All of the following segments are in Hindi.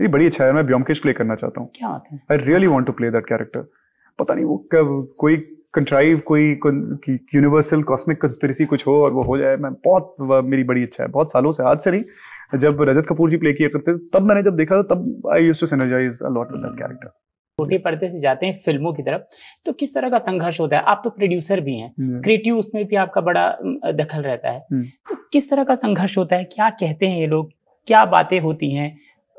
मेरी बड़ी इच्छा है मैं ब्योमकेश प्ले करना चाहता हूँ क्या बात है I really want to play that character पता नहीं वो कब कोई कंट्राइव कोई यूनिवर्सल कॉस्मिक कंस्पिरसी कुछ हो और वो हो जाए मैं बहुत मेरी बड़ी इच्छा है बहुत सालों से आज से नहीं जब रजत कपूर जी प्ले किया करते थे तब मैंने जब देखा तब I use to synergize a lot with that character छोटे पर्दे से जाते हैं फिल्मों की तरफ तो किस तरह का संघर्ष होता है आप तो प्रोड्यूसर भी हैं क्रिएटिव उसमें भी आपका बड़ा दखल रहता है hmm। तो किस तरह का संघर्ष होता है क्या कहते हैं ये लोग क्या बातें होती हैं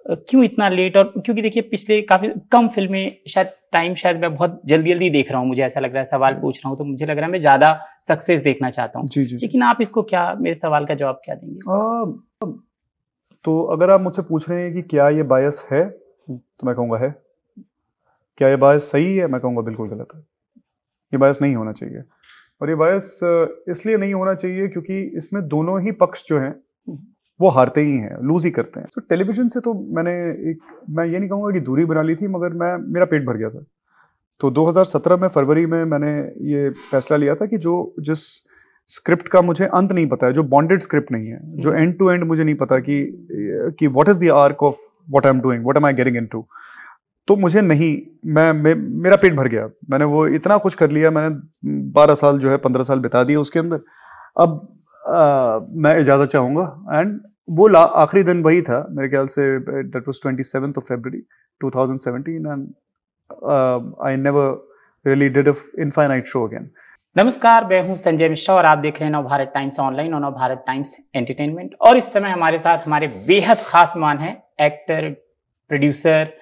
क्यों इतना लेट और क्योंकि देखिए पिछले काफ़ी कम फिल्में शायद टाइम शायद मैं बहुत जल्दी जल्दी देख रहा हूँ मुझे ऐसा लग रहा है सवाल पूछ रहा हूँ तो मुझे लग रहा है मैं ज़्यादा सक्सेस देखना चाहता हूँ लेकिन आप इसको क्या मेरे सवाल का जवाब क्या देंगे तो अगर आप मुझसे पूछ रहे हैं कि क्या ये बायस है तो मैं कहूँगा है क्या ये बायस सही है मैं कहूँगा बिल्कुल गलत है ये बायस नहीं होना चाहिए और ये बायस इसलिए नहीं होना चाहिए क्योंकि इसमें दोनों ही पक्ष जो हैं हम्म। वो हारते ही हैं लूज ही करते हैं तो टेलीविजन से तो मैंने एक मैं ये नहीं कहूँगा कि दूरी बना ली थी मगर मैं मेरा पेट भर गया था तो 2017 में फरवरी में मैंने ये फैसला लिया था कि जो जिस स्क्रिप्ट का मुझे अंत नहीं पता है जो बॉन्डेड स्क्रिप्ट नहीं है जो एंड टू एंड मुझे नहीं पता कि कि what is the arc of what I am doing what am I getting into तो मुझे नहीं मैं मे, मेरा पेट भर गया मैंने वो इतना कुछ कर लिया मैंने बारह साल जो है पंद्रह साल बिता दिए उसके अंदर अब आ, मैं इजाज़त चाहूँगा एंड वो आखिरी दिन वही था मेरे ख्याल से that was twenty seven of February 2017 and I never really did infinite show again नमस्कार मैं हूं संजय मिश्रा और आप देख रहे हैं नव भारत टाइम्स ऑनलाइन और नव भारत टाइम्स एंटरटेनमेंट और इस समय हमारे साथ हमारे बेहद खास मान हैं actor producer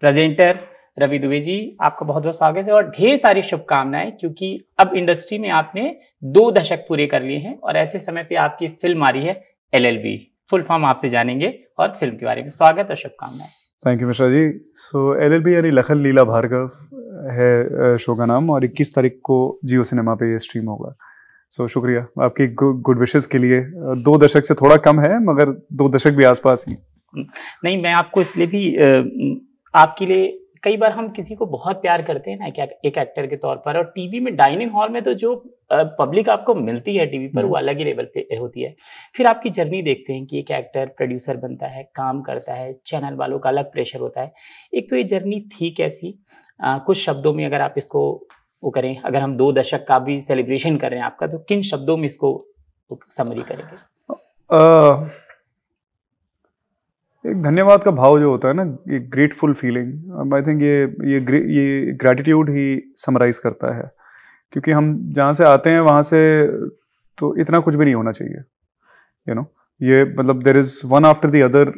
presenter Ravi Dubey ji आपका बहुत बहुत स्वागत है और ढेर सारी शुभकामनाएं क्योंकि अब इंडस्ट्री में आपने दो दशक पूरे कर लिए हैं और ऐसे समय पे आपकी फिल्म आ रही है एलएलबी फुल फॉर्म आपसे जानेंगे और फिल्म के बारे में स्वागत और शुभकामनाएं thank you Mishra ji so L L B यानी लखन लीला भार्गव है शो का नाम और 21 तारीख को जियो सिनेमा पे ये स्ट्रीम होगा सो so, शुक्रिया आपकी गुड विशेस के लिए दो दशक से थोड़ा कम है मगर दो दशक भी आसपास ही नहीं मैं आपको इसलिए भी आपके लिए कई बार हम किसी को बहुत प्यार करते हैं ना एक, एक एक्टर के तौर पर और टीवी में डाइनिंग हॉल में तो जो पब्लिक आपको मिलती है टीवी पर वो हम्म। अलग ही लेवल पे होती है फिर आपकी जर्नी देखते हैं कि एक एक्टर प्रोड्यूसर बनता है काम करता है चैनल वालों का अलग प्रेशर होता है एक तो ये जर्नी थी कैसी आ, कुछ शब्दों में अगर आप इसको वो करें अगर हम दो दशक का भी सेलिब्रेशन कर रहे हैं आपका तो किन शब्दों में इसको समरी करेंगे एक धन्यवाद का भाव जो होता है ना एक ग्रेटफुल फीलिंग आई थिंक ये ये ये ग्रेटिट्यूड ही समराइज करता है क्योंकि हम जहाँ से आते हैं वहाँ से तो इतना कुछ भी नहीं होना चाहिए यू you नो know? ये मतलब there is one after the other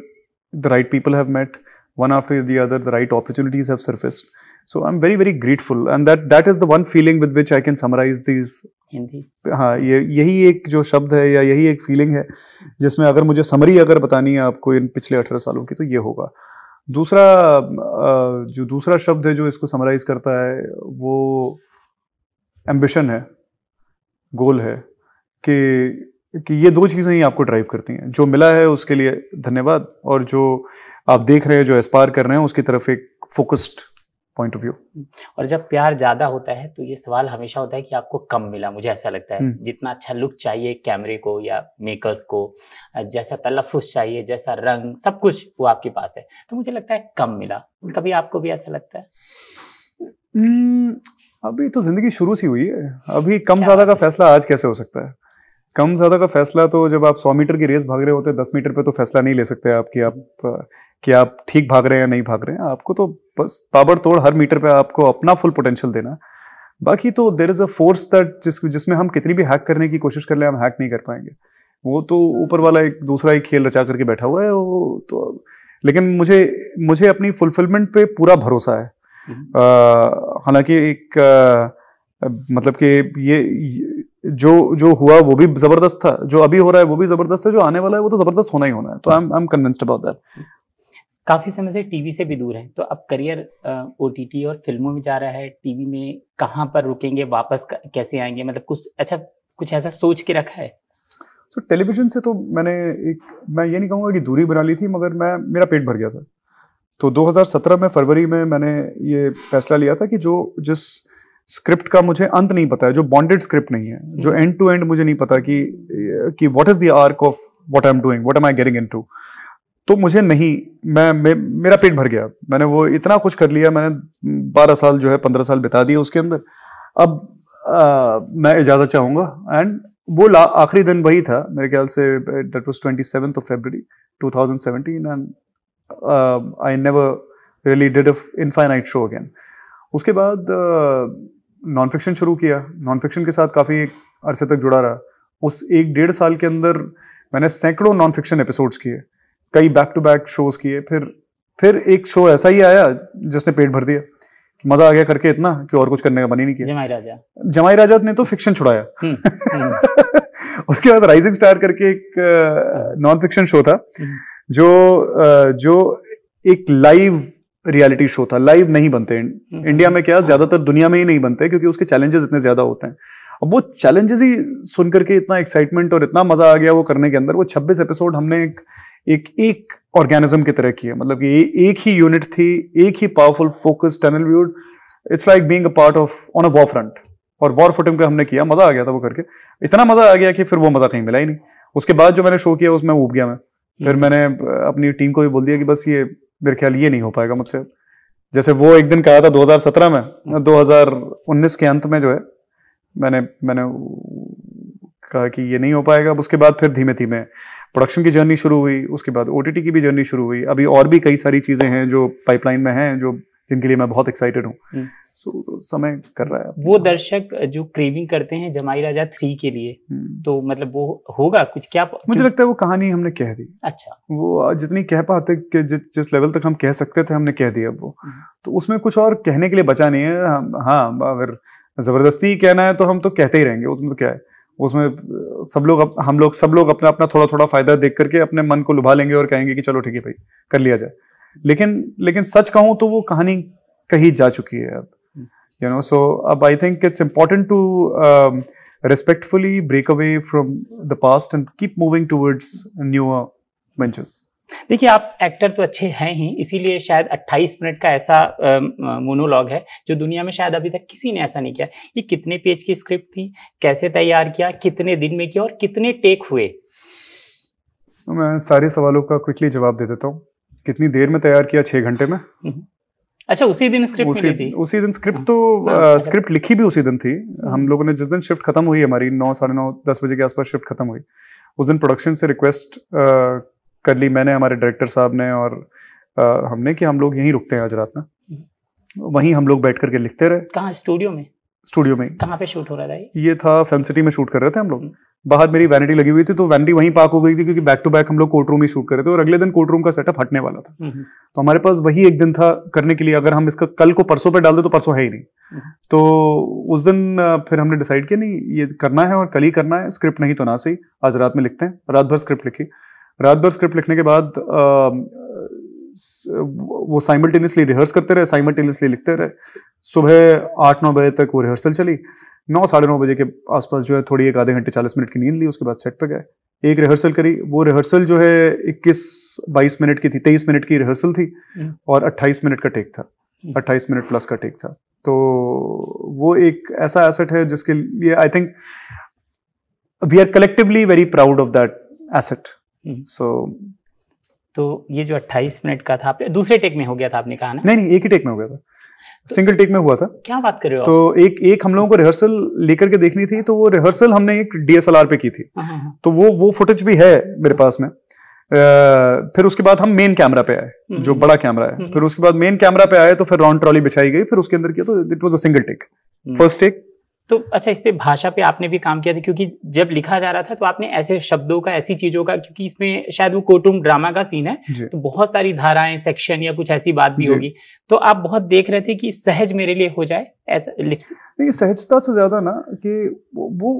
the right people have met one after the other the right opportunities have surfaced So I'm very very grateful, and that that is the one feeling with which I can summarize these. Hindi हाँ ये यही एक जो शब्द है या यही एक फीलिंग है जिसमें अगर मुझे समरी अगर बतानी है आपको इन पिछले अठारह सालों की तो ये होगा दूसरा जो दूसरा शब्द है जो इसको समराइज करता है वो एम्बिशन है गोल है कि कि ये दो चीज़ें ही आपको ड्राइव करती हैं जो मिला है उसके लिए धन्यवाद और जो आप देख रहे हैं जो एस्पायर कर रहे हैं उसकी तरफ एक फोकस्ड पॉइंट ऑफ व्यू और जब प्यार ज्यादा होता है तो ये सवाल हमेशा होता है कि आपको कम मिला मुझे ऐसा लगता है हम्म। जितना अच्छा लुक चाहिए कैमरे को या मेकर्स को जैसा तलफुस चाहिए जैसा रंग सब कुछ वो आपके पास है तो मुझे लगता है कम मिला कभी आपको भी ऐसा लगता है हम्म, अभी तो जिंदगी शुरू सी हुई है अभी कम ज्यादा का फैसला आज कैसे हो सकता है कम ज़्यादा का फैसला तो जब आप 100 मीटर की रेस भाग रहे होते हैं 10 मीटर पे तो फैसला नहीं ले सकते आप कि आप कि आप ठीक भाग रहे हैं या नहीं भाग रहे हैं आपको तो बस ताबड़तोड़ हर मीटर पे आपको अपना फुल पोटेंशियल देना बाकी तो there is a force that जिस जिसमें हम कितनी भी हैक करने की कोशिश कर ले हम हैक नहीं कर पाएंगे वो तो ऊपर वाला एक दूसरा ही खेल रचा करके बैठा हुआ है वो तो लेकिन मुझे मुझे अपनी फुलफिलमेंट पे पूरा भरोसा है हम्म। हालांकि एक आ, मतलब कि ये जो जो हुआ वो भी जबरदस्त था जो अभी हो रहा है वो भी जबरदस्त है जो आने वाला है वो तो जबरदस्त होना ही होना है तो I am convinced about that काफी समय से टीवी से भी दूर है तो अब करियर ओ और फिल्मों में जा रहा है टीवी में कहाँ पर रुकेंगे वापस कैसे आएंगे मतलब कुछ अच्छा कुछ ऐसा सोच के रखा है तो टेलीविजन से तो मैंने एक मैं ये नहीं कहूँगा कि दूरी बना ली थी मगर मैं मेरा पेट भर गया था तो 2017 में फरवरी में मैंने ये फैसला लिया था कि जो जिस स्क्रिप्ट का मुझे अंत नहीं पता है जो बॉन्डेड स्क्रिप्ट नहीं है जो एंड टू एंड मुझे नहीं पता कि कि what is the arc of what I am doing what am I getting into तो मुझे नहीं मैं मे, मेरा पेट भर गया मैंने वो इतना कुछ कर लिया मैंने बारह साल जो है पंद्रह साल बिता दिए उसके अंदर अब आ, मैं इजाज़त चाहूंगा एंड वो आखिरी दिन वही था मेरे ख्याल से that was twenty seven of February two thousand seventeen and I never really did infinite show again उसके बाद नॉन फिक्शन शुरू किया नॉन फिक्शन के साथ काफ़ी अरसे तक जुड़ा रहा उस एक डेढ़ साल के अंदर मैंने सैकड़ों नॉन फिक्शन एपिसोड्स किए कई बैक टू बैक शोज किए फिर फिर एक शो ऐसा ही आया जिसने पेट भर दिया मजा आ गया करके इतना कि और कुछ करने का मन ही नहीं किया जमाई राजा जमाई राजा ने तो फिक्शन छुड़ाया हम्म, हम्म। उसके बाद राइजिंग स्टार करके एक नॉन फिक्शन शो था हम्म। जो जो एक लाइव रियलिटी शो था लाइव नहीं बनते हम्म। इंडिया में क्या ज्यादातर दुनिया में ही नहीं बनते क्योंकि उसके चैलेंजेस इतने ज्यादा होते हैं अब वो चैलेंजेस ही सुन करके इतना एक्साइटमेंट और इतना मजा आ गया वो करने के अंदर वो छब्बीस एपिसोड हमने एक एक एक ऑर्गेनिज्म की तरह किया मतलब कि एक ही यूनिट थी एक ही powerful focus tunnel viewed it's like being part of on a war front और वॉर फुटिंग पे हमने किया मजा आ गया था वो करके इतना मजा आ गया कि फिर वो मजा कहीं मिला ही नहीं उसके बाद जो मैंने शो किया उसमें उब गया मैं फिर हम्म। मैंने अपनी टीम को भी बोल दिया कि बस ये मेरे ख्याल ये नहीं हो पाएगा मुझसे जैसे वो एक दिन कहा था 2017 में 2019 हम्म। के अंत में जो है मैंने मैंने कहा कि ये नहीं हो पाएगा उसके बाद फिर धीमे धीमे प्रोडक्शन की जर्नी शुरू हुई उसके बाद ओ की भी जर्नी शुरू हुई अभी और भी कई सारी चीज़ें हैं जो पाइपलाइन में हैं जो जिनके लिए मैं बहुत एक्साइटेड हूँ सो हम्म। तो समय कर रहा है वो दर्शक जो क्रेविंग करते हैं जमाई राजा थ्री के लिए हम्म। तो मतलब वो होगा कुछ क्या मुझे लगता है वो कहानी हमने कह दी अच्छा वो जितनी कह पाते कि जि, जिस लेवल तक हम कह सकते थे हमने कह दिया अब वो हम्म। तो उसमें कुछ और कहने के लिए बचा नहीं है हम हाँ अगर जबरदस्ती कहना है तो हम तो कहते ही रहेंगे उसमें तो क्या है उसमें सब लोग हम लोग सब लोग अपना अपना थोड़ा थोड़ा फायदा देख करके अपने मन को लुभा लेंगे और कहेंगे कि चलो ठीक है भाई कर लिया जाए लेकिन लेकिन सच कहूँ तो वो कहानी कही जा चुकी है अब यू नो सो अब I think it's important to respectfully break away from the past and keep moving towards new ventures देखिए आप एक्टर तो अच्छे हैं ही इसीलिए शायद 28 मिनट का ऐसा मोनोलॉग um, है जो दुनिया में शायद अभी तक किसी ने ऐसा नहीं किया ये कितने पेज की स्क्रिप्ट थी कैसे तैयार किया कितने दिन में किया और कितने टेक हुए मैं सारे सवालों का क्विकली जवाब दे देता हूँ कितनी देर में तैयार किया छः घंटे में हम्म। अच्छा उसी दिन स्क्रिप्ट उसी, थी उसी दिन स्क्रिप्ट हाँ। तो आ, हाँ, स्क्रिप्ट अच्छा। लिखी भी उसी दिन थी हम्म। हम लोगों ने जिस दिन शिफ्ट खत्म हुई हमारी नौ साढ़े नौ दस बजे के आसपास शिफ्ट खत्म हुई उस दिन प्रोडक्शन से रिक्वेस्ट कर ली मैंने हमारे डायरेक्टर साहब ने और आ, हमने कि हम लोग यहीं रुकते हैं आज रात में हम्म। वहीं हम लोग बैठ करके लिखते रहे कहा स्टूडियो में स्टूडियो में कहाँ पे शूट हो रहा था ये था फिल्म सिटी में शूट कर रहे थे हम लोग बाहर मेरी वैनिटी लगी हुई थी तो वैनिटी वहीं पार्क हो गई थी क्योंकि बैक टू बैक हम लोग कोर्ट रूम ही शूट कर रहे थे और अगले दिन कोर्ट रूम का सेटअप हटने वाला था हम्म, हम्म। तो हमारे पास वही एक दिन था करने के लिए अगर हम इसका कल को परसों पर डाल दे तो परसों है ही नहीं, नहीं। हम्म। तो उस दिन फिर हमने डिसाइड किया नहीं ये करना है और कल ही करना है स्क्रिप्ट नहीं तो ना सही आज रात में लिखते हैं रात भर स्क्रिप्ट लिखी रात भर स्क्रिप्ट लिखने के बाद वो साइमल्टेनियसली रिहर्स करते रहे साइमल्टेनियसली लिखते रहे सुबह आठ नौ बजे तक वो रिहर्सल चली नौ साढ़े नौ बजे के आसपास जो है थोड़ी एक आधे घंटे चालीस मिनट की नींद ली उसके बाद सेट पर गए एक रिहर्सल करी वो रिहर्सल जो है इक्कीस बाईस मिनट की थी तेईस मिनट की रिहर्सल थी हम्म। और अट्ठाईस मिनट का टेक था हम्म। अट्ठाईस मिनट प्लस का टेक था तो वो एक ऐसा एसेट है जिसके लिए I think we are collectively very proud of that asset so तो ये जो 28 मिनट का था दूसरे टेक में हो गया था आपने कहा ना नहीं नहीं एक ही टेक में हो गया था तो, सिंगल टेक में हुआ था क्या बात कर रहे हो तो एक एक हम लोगों को रिहर्सल लेकर के देखनी थी तो वो रिहर्सल हमने एक डीएसएलआर पे की थी हाँ, हाँ, हाँ। तो वो वो फुटेज भी है मेरे पास में फिर उसके बाद हम मेन कैमरा पे आए हम्म, जो बड़ा कैमरा है हम्म। फिर उसके बाद मेन कैमरा पे आए तो फिर राउंड ट्रॉली बिछाई गई फिर उसके अंदर किया तो it was a single take first take तो अच्छा इस पे भाषा पे आपने भी काम किया था क्योंकि जब लिखा जा रहा था तो आपने ऐसे शब्दों का ऐसी चीजों का क्योंकि इसमें शायद वो कोटुम ड्रामा का सीन है तो बहुत सारी धाराएं सेक्शन या कुछ ऐसी बात भी होगी तो आप बहुत देख रहे थे कि सहज मेरे लिए हो जाए ऐसा लिख नहीं सहजता से ज्यादा ना कि वो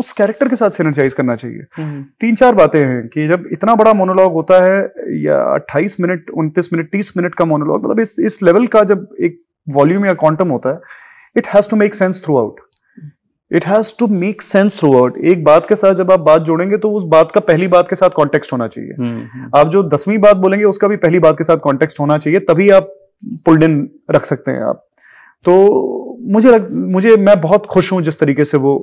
उस कैरेक्टर के साथ सेनेटाइज करना चाहिए हम्म, हम्म। तीन चार बातें हैं कि जब इतना बड़ा मोनोलॉग होता है या अट्ठाईस मिनट उनतीस मिनट तीस मिनट का मोनोलॉग मतलब इस इस लेवल का जब एक वॉल्यूम या क्वांटम होता है it has to make sense throughout it has to make sense throughout एक बात के साथ जब आप बात जोड़ेंगे तो उस बात का पहली बात के साथ कॉन्टेक्स्ट होना चाहिए हम्म, हम्म। आप जो दसवीं बात बोलेंगे उसका भी पहली बात के साथ कॉन्टेक्स्ट होना चाहिए तभी आप पुल्ड इन रख सकते हैं आप तो मुझे लग, मुझे मैं बहुत खुश हूं जिस तरीके से वो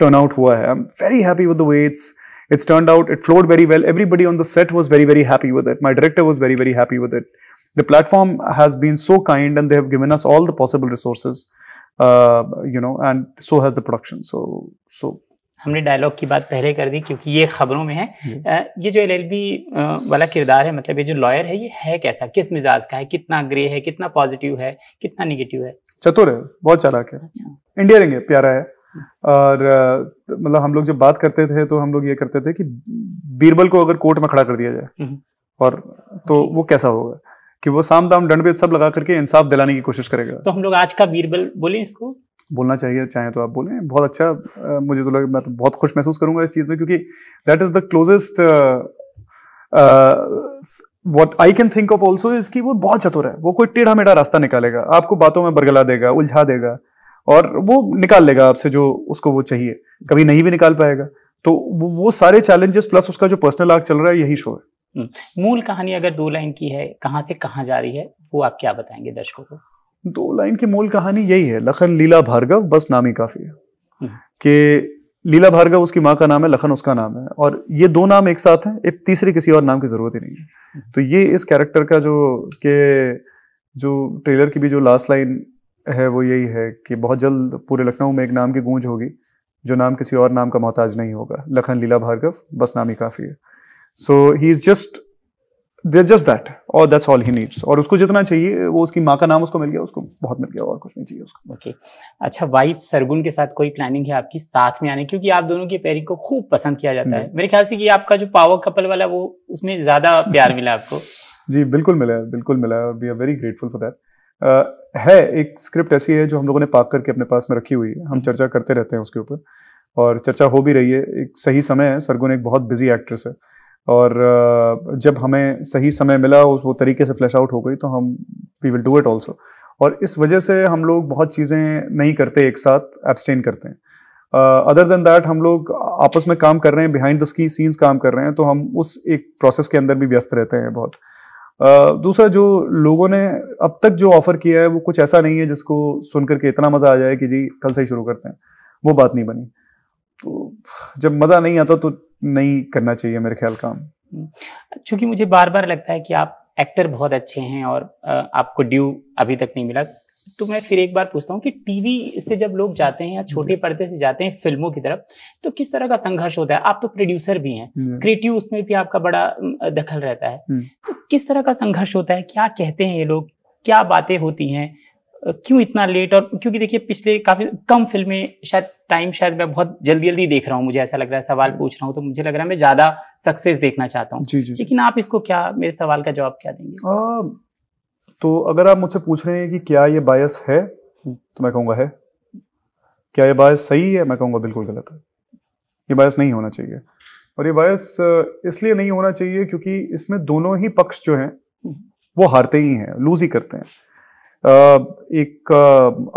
टर्न आउट हुआ है I am very happy with the way it's it's turn out it flowed very well everybody on the set was very very happy with it my director was very very happy with it the platform has been so kind and they have given us all the possible resources you know and so has the production so so हमने डायलॉग की बात पहले कर दी क्योंकि ये खबरों में है uh, ये जो एल uh, वाला किरदार है मतलब ये जो लॉयर है ये है कैसा किस मिजाज का है कितना ग्रे है कितना पॉजिटिव है कितना निगेटिव है चतुर है बहुत चालाक है अच्छा। इंडिया रिंग है प्यारा है और uh, मतलब हम लोग जब बात करते थे तो हम लोग ये करते थे कि बीरबल को अगर कोर्ट में खड़ा कर दिया जाए हम्म। और तो वो कैसा होगा कि वो साम दाम दंड सब लगा करके इंसाफ दिलाने की कोशिश करेगा तो हम लोग आज का बीरबल बोले इसको बोलना चाहिए चाहे तो आप बोलें बहुत अच्छा आ, मुझे तो लगे मैं तो बहुत खुश महसूस करूंगा इस चीज़ में क्योंकि that is the closest what I can think of also is कि वो बहुत चतुर है वो कोई टेढ़ा मेढ़ा रास्ता निकालेगा आपको बातों में बरगला देगा उलझा देगा और वो निकाल लेगा आपसे जो उसको वो चाहिए कभी नहीं भी निकाल पाएगा तो वो सारे चैलेंजेस प्लस उसका जो पर्सनल आग चल रहा है यही शो है हम्म। मूल कहानी अगर दो लाइन की है कहाँ से कहाँ जा रही है वो आप क्या बताएंगे दर्शकों को दो लाइन की मूल कहानी यही है लखन लीला भार्गव बस नाम ही काफी है हम्म। कि लीला भार्गव उसकी माँ का नाम है लखन उसका नाम है और ये दो नाम एक साथ हैं एक तीसरे किसी और नाम की जरूरत ही नहीं है हम्म। तो ये इस कैरेक्टर का जो के जो ट्रेलर की भी जो लास्ट लाइन है वो यही है कि बहुत जल्द पूरे लखनऊ में एक नाम की गूंज होगी जो नाम किसी और नाम का मोहताज नहीं होगा लखन लीला भार्गव बस नाम ही काफ़ी है so he is just there just that और दैट्स ऑल ही नीड्स और उसको जितना चाहिए वो उसकी माँ का नाम उसको मिल गया उसको बहुत मिल गया और कुछ नहीं चाहिए उसको ओके okay. अच्छा वाइफ सरगुन के साथ कोई प्लानिंग है आपकी साथ में आने क्योंकि आप दोनों की पेयरिंग को खूब पसंद किया जाता है मेरे ख्याल से कि आपका जो पावर कपल वाला वो उसमें ज्यादा प्यार मिला आपको जी बिल्कुल मिला है बिल्कुल मिला है we are very grateful for that है एक स्क्रिप्ट ऐसी है जो हम लोगों ने पाक करके अपने पास में रखी हुई है हम हम्म। चर्चा करते रहते हैं उसके ऊपर और चर्चा हो भी रही है एक सही समय है सरगुन एक बहुत बिजी एक्ट्रेस है और जब हमें सही समय मिला वो तरीके से फ्लैश आउट हो गई तो हम we will do it also और इस वजह से हम लोग बहुत चीज़ें नहीं करते एक साथ एब्सटेन करते हैं अदर देन दैट हम लोग आपस में काम कर रहे हैं बिहाइंड द स्की सीन्स काम कर रहे हैं तो हम उस एक प्रोसेस के अंदर भी व्यस्त रहते हैं बहुत uh, दूसरा जो लोगों ने अब तक जो ऑफ़र किया है वो कुछ ऐसा नहीं है जिसको सुनकर के इतना मज़ा आ जाए कि जी कल से ही शुरू करते हैं वो बात नहीं बनी तो जब मज़ा नहीं आता तो नहीं करना चाहिए मेरे ख्याल काम हम्म। चूंकि मुझे बार बार लगता है कि आप एक्टर बहुत अच्छे हैं और आपको ड्यू अभी तक नहीं मिला तो मैं फिर एक बार पूछता हूँ कि टीवी से जब लोग जाते हैं या छोटे हम्म। पर्दे से जाते हैं फिल्मों की तरफ तो किस तरह का संघर्ष होता है आप तो प्रोड्यूसर भी हैं हम्म। क्रिएटिव उसमें भी आपका बड़ा दखल रहता है तो किस तरह का संघर्ष होता है क्या कहते हैं ये लोग क्या बातें होती हैं क्यों इतना लेट और क्योंकि देखिए पिछले काफ़ी कम फिल्में शायद टाइम शायद मैं बहुत जल्दी जल्दी देख रहा हूँ मुझे ऐसा लग रहा है सवाल पूछ रहा हूँ तो मुझे लग रहा है मैं ज़्यादा सक्सेस देखना चाहता हूँ लेकिन आप इसको क्या मेरे सवाल का जवाब क्या देंगे तो अगर आप मुझसे पूछ रहे हैं कि क्या ये बायस है तो मैं कहूँगा है क्या ये बायस सही है मैं कहूँगा बिल्कुल गलत है ये बायस नहीं होना चाहिए और ये बायस इसलिए नहीं होना चाहिए क्योंकि इसमें दोनों ही पक्ष जो हैं हम्म। वो हारते ही हैं लूज ही करते हैं एक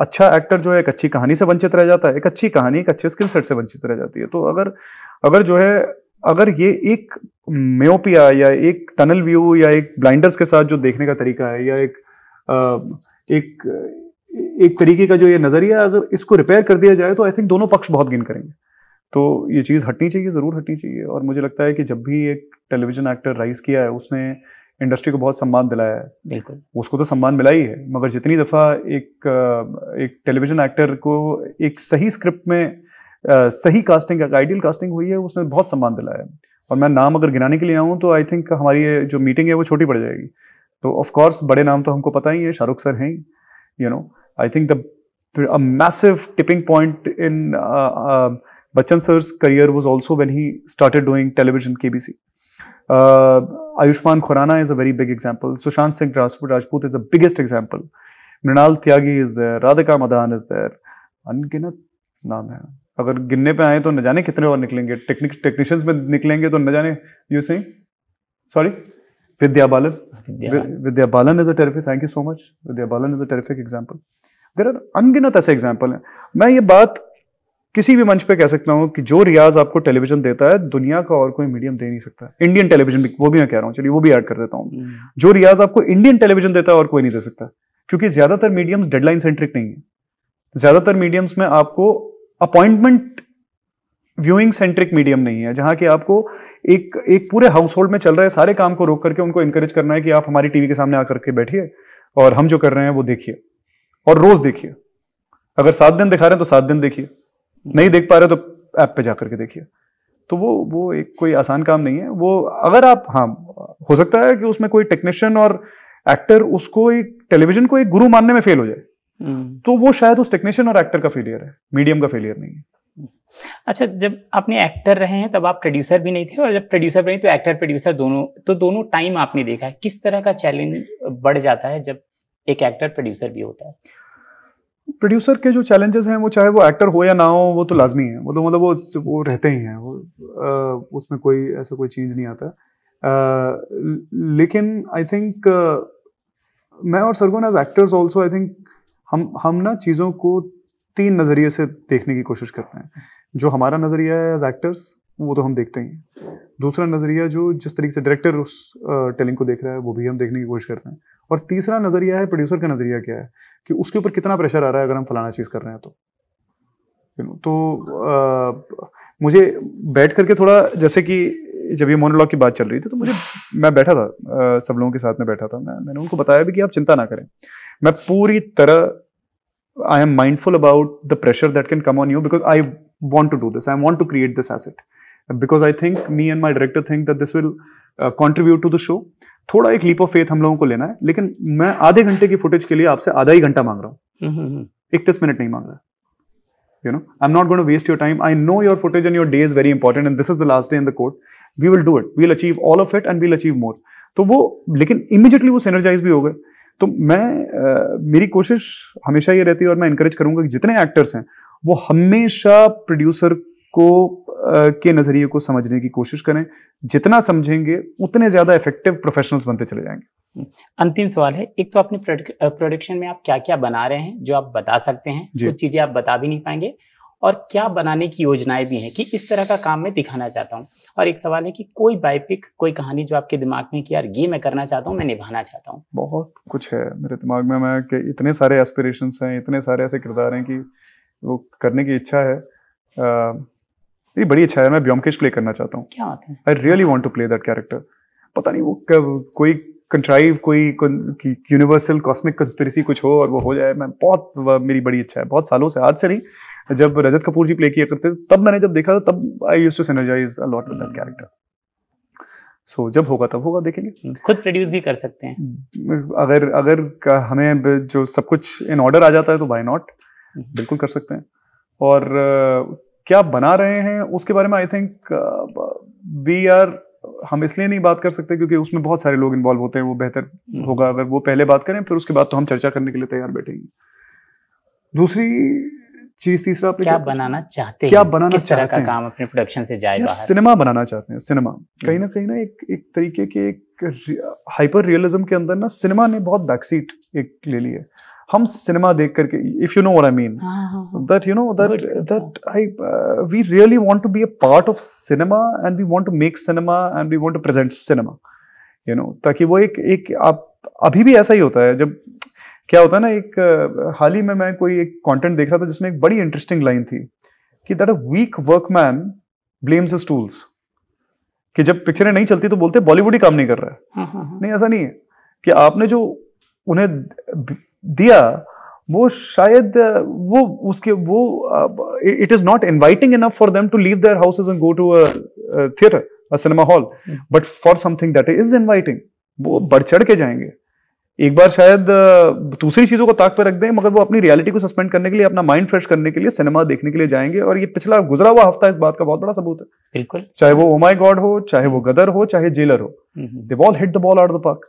अच्छा एक्टर जो है एक अच्छी कहानी से वंचित रह जाता है एक अच्छी कहानी एक अच्छे स्किल सेट से वंचित रह जाती है तो अगर अगर जो है अगर ये एक मेोपिया या एक टनल व्यू या एक ब्लाइंडर्स के साथ जो देखने का तरीका है या एक एक एक तरीके का जो ये नजरिया अगर इसको रिपेयर कर दिया जाए तो आई थिंक दोनों पक्ष बहुत गिन करेंगे तो ये चीज़ हटनी चाहिए ज़रूर हटनी चाहिए और मुझे लगता है कि जब भी एक टेलीविजन एक्टर राइज किया है उसने इंडस्ट्री को बहुत सम्मान दिलाया है बिल्कुल उसको तो सम्मान मिला ही है मगर जितनी दफ़ा एक एक टेलीविजन एक्टर को एक सही स्क्रिप्ट में सही कास्टिंग आइडियल कास्टिंग हुई है उसने बहुत सम्मान दिलाया है और मैं नाम अगर गिनाने के लिए आऊँ तो आई थिंक हमारी जो मीटिंग है वो छोटी पड़ जाएगी तो ऑफकोर्स बड़े नाम तो हमको पता ही है शाहरुख सर हैं you know I think the a massive tipping point in uh, uh, Bachchan sir's career was also when he started doing television Khurana is a very big example Sushant Singh Rajput Rajput is a biggest example Mrinal Tyagi is there Radhika Madan is there अनगिनत नाम है अगर गिनने पे आए तो न जाने कितने और निकलेंगे टेक्निक टेक्नीशियंस में निकलेंगे तो न जाने यू सही sorry Vidya Balan Vidya Balan is a terrific thank you so much Vidya Balan is a terrific example there are अनगिनत ऐसे एग्जाम्पल हैं मैं ये बात किसी भी मंच पे कह सकता हूँ कि जो रियाज आपको टेलीविजन देता है दुनिया का और कोई मीडियम दे नहीं सकता इंडियन टेलीविजन वो भी मैं कह रहा हूँ चलिए वो भी ऐड कर देता हूँ हम्म। जो रियाज आपको इंडियन टेलीविजन देता है और कोई नहीं दे सकता क्योंकि ज्यादातर मीडियम्स डेडलाइन सेंट्रिक नहीं है ज्यादातर मीडियम्स में आपको अपॉइंटमेंट व्यूइंग सेंट्रिक मीडियम नहीं है जहां कि आपको एक एक पूरे हाउस होल्ड में चल रहे सारे काम को रोक करके उनको इनकरेज करना है कि आप हमारी टीवी के सामने आकर के बैठिए और हम जो कर रहे हैं वो देखिए और रोज देखिए अगर सात दिन दिखा रहे हैं तो सात दिन देखिए नहीं देख पा रहे तो ऐप पे जाकर के देखिए तो वो वो एक कोई आसान काम नहीं है वो अगर आप हाँ हो सकता है कि उसमें कोई टेक्नीशियन और एक्टर उसको एक टेलीविजन को एक गुरु मानने में फेल हो जाए हम्म। तो वो शायद उस टेक्नीशियन और एक्टर का फेलियर है मीडियम का फेलियर नहीं है अच्छा जब आपने एक्टर रहे हैं तब आप प्रोड्यूसर भी नहीं थे और जब प्रोड्यूसर बने तो एक्टर प्रोड्यूसर दोनों तो दोनों टाइम आपने देखा है किस तरह का चैलेंज बढ़ जाता है जब एक एक्टर प्रोड्यूसर भी होता है प्रोड्यूसर के जो चैलेंजेस हैं वो चाहे वो एक्टर हो या ना हो वो तो लाजमी है वो तो मतलब वो वो रहते ही हैं वो आ, उसमें कोई ऐसा कोई चेंज नहीं आता आ, लेकिन आई थिंक मैं और Sargun as actors also I think हम हम ना चीज़ों को तीन नज़रिए से देखने की कोशिश करते हैं जो हमारा नज़रिया है एज एक्टर्स वो तो हम देखते ही हैं दूसरा नज़रिया जो जिस तरीके से डायरेक्टर उस टेलिंग को देख रहा है वो भी हम देखने की कोशिश करते हैं और तीसरा नज़रिया है प्रोड्यूसर का नज़रिया क्या है कि उसके ऊपर कितना प्रेशर आ रहा है अगर हम फलाना चीज़ कर रहे हैं तो तो आ, मुझे बैठ करके थोड़ा जैसे कि जब ये मोनोलॉग की बात चल रही थी तो मुझे मैं बैठा था आ, सब लोगों के साथ में बैठा था मैं मैंने उनको बताया भी कि आप चिंता ना करें मैं पूरी तरह I am mindful about the pressure that can come on you because I want to do this I want to create this asset because I think me and my director think that this will contribute to the show थोड़ा एक लीप ऑफ फेथ हम लोगों को लेना है लेकिन मैं आधे घंटे की फुटेज के लिए आपसे आधा ही घंटा मांग रहा हूँ इकतीस मिनट नहीं मांग रहा you know i'm not going to waste your time i know your footage and your day is very important and this is the last day in the court we will do it we'll achieve all of it and we'll achieve more तो वो लेकिन इमिजिएटली वो सेनर्जाइज भी हो गए तो मैं आ, मेरी कोशिश हमेशा ये रहती है और मैं इंकरेज करूंगा कि जितने एक्टर्स हैं वो हमेशा प्रोड्यूसर को आ, के नज़रिए को समझने की कोशिश करें जितना समझेंगे उतने ज़्यादा इफेक्टिव प्रोफेशनल्स बनते चले जाएंगे हम्म। अंतिम सवाल है एक तो अपने प्रोडक्शन में आप क्या क्या बना रहे हैं जो आप बता सकते हैं कुछ चीज़ें आप बता भी नहीं पाएंगे और क्या बनाने की योजनाएं भी हैं कि इस तरह का काम मैं दिखाना चाहता हूँ और एक सवाल है कि कोई बायोपिक कोई कहानी जो आपके दिमाग में कि यार ये मैं करना चाहता हूँ मैं निभाना चाहता हूँ बहुत कुछ है मेरे दिमाग में मैं कि इतने सारे एस्पिरेशंस हैं इतने सारे ऐसे किरदार हैं कि वो करने की इच्छा है आ, ये बड़ी अच्छा है मैं ब्योमकेश प्ले करना चाहता हूँ क्या बात है I really want to play that character पता नहीं वो कब कोई कंट्राइव कोई यूनिवर्सल कॉस्मिक कंस्पिरसी कुछ हो और वो हो जाए मैं बहुत मेरी बड़ी इच्छा है बहुत सालों से आज से नहीं जब रजत कपूर जी प्ले किया करते थे तब मैंने जब देखा था तब I use to synergize a lot with that character so so, जब होगा तब होगा देखेंगे खुद प्रोड्यूस भी कर सकते हैं हम्म, अगर अगर हमें जो सब कुछ इन ऑर्डर आ जाता है तो बाय नॉट हम्म। बिल्कुल कर सकते हैं और क्या बना रहे हैं उसके बारे में आई थिंक वी आर हम इसलिए नहीं बात कर सकते क्योंकि उसमें बहुत सारे लोग इन्वॉल्व होते हैं वो बेहतर हम्म। होगा अगर वो पहले बात करें फिर उसके बाद तो हम चर्चा करने के लिए तैयार बैठेंगे दूसरी चीज तीसरा आपने क्या, क्या बनाना चाहते हैं क्या बनाना किस तरह का काम अपने प्रोडक्शन से जाए बाहर सिनेमा बनाना चाहते हैं सिनेमा हम्म। कहीं ना कहीं ना एक एक तरीके के एक हाइपर रियलिज्म के अंदर ना सिनेमा ने बहुत बैकसीट एक ले ली है हम सिनेमा देख करके if you know what I mean that you know that that I we really want to be a part of cinema and we want to make cinema and we want to present cinema you know ताकि वो एक एक आप अभी भी ऐसा ही होता है जब क्या होता है ना एक uh, हाल ही में मैं कोई एक कॉन्टेंट देख रहा था जिसमें एक बड़ी इंटरेस्टिंग लाइन थी कि that a weak workman blames his tools कि जब पिक्चरें नहीं चलती तो बोलते बॉलीवुड ही काम नहीं कर रहा है हाँ, हाँ, हाँ. नहीं ऐसा नहीं है कि आपने जो उन्हें दिया वो शायद वो उसके वो it is not inviting enough for them to leave their houses and go to a theatre a cinema hall but for something that is inviting वो बढ़ चढ़ के जाएंगे एक बार शायद दूसरी चीजों को ताक पर रख दें मगर वो अपनी रियलिटी को सस्पेंड करने के लिए अपना माइंड फ्रेश करने के लिए सिनेमा देखने के लिए जाएंगे और ये पिछला गुजरा हुआ हफ्ता इस बात का बहुत बड़ा सबूत है बिल्कुल चाहे वो ओ माई गॉड हो चाहे वो गदर हो चाहे जेलर हो they ball hit the ball out the park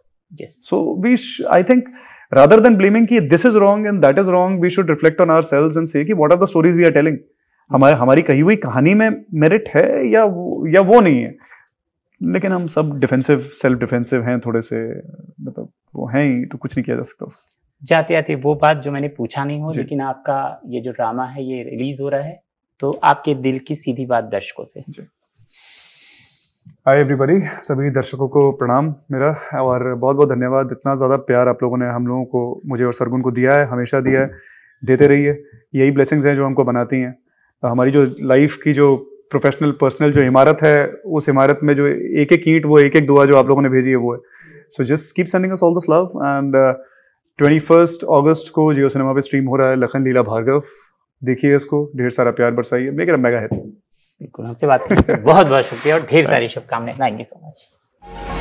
so we I think rather than blaming ki this is wrong and that is wrong we should reflect on ourselves and say ki what are the stories we are telling हमारे हमारी कही हुई कहानी में मेरिट है या वो, या वो नहीं है लेकिन हम सब डिफेंसिव सेल्फ डिफेंसिव हैं थोड़े से मतलब वो हैं ही तो कुछ नहीं किया जा सकता जाते जाते वो बात जो मैंने पूछा नहीं हो लेकिन आपका ये जो ड्रामा है ये रिलीज हो रहा है तो आपके दिल की सीधी बात दर्शकों से हाय एवरीबॉडी सभी दर्शकों को प्रणाम मेरा और बहुत बहुत धन्यवाद इतना ज़्यादा प्यार आप लोगों ने हम लोगों को मुझे और सरगुन को दिया है हमेशा दिया है देते रहिए यही ब्लेसिंग्स हैं जो हमको बनाती हैं तो हमारी जो लाइफ की जो प्रोफेशनल पर्सनल जो इमारत है उस इमारत में जो एक एक ईंट वो एक एक दुआ जो आप लोगों ने भेजी है वो है so just keep sending us all this love and twenty first August को जियो सिनेमा पे स्ट्रीम हो रहा है लखन लीला भार्गव देखिए इसको ढेर सारा प्यार बरसाइए मेरा मेगा हिट बिल्कुल हमसे बात बहुत बहुत शुक्रिया और ढेर सारी शुभकामनाएं थैंक यू सो मच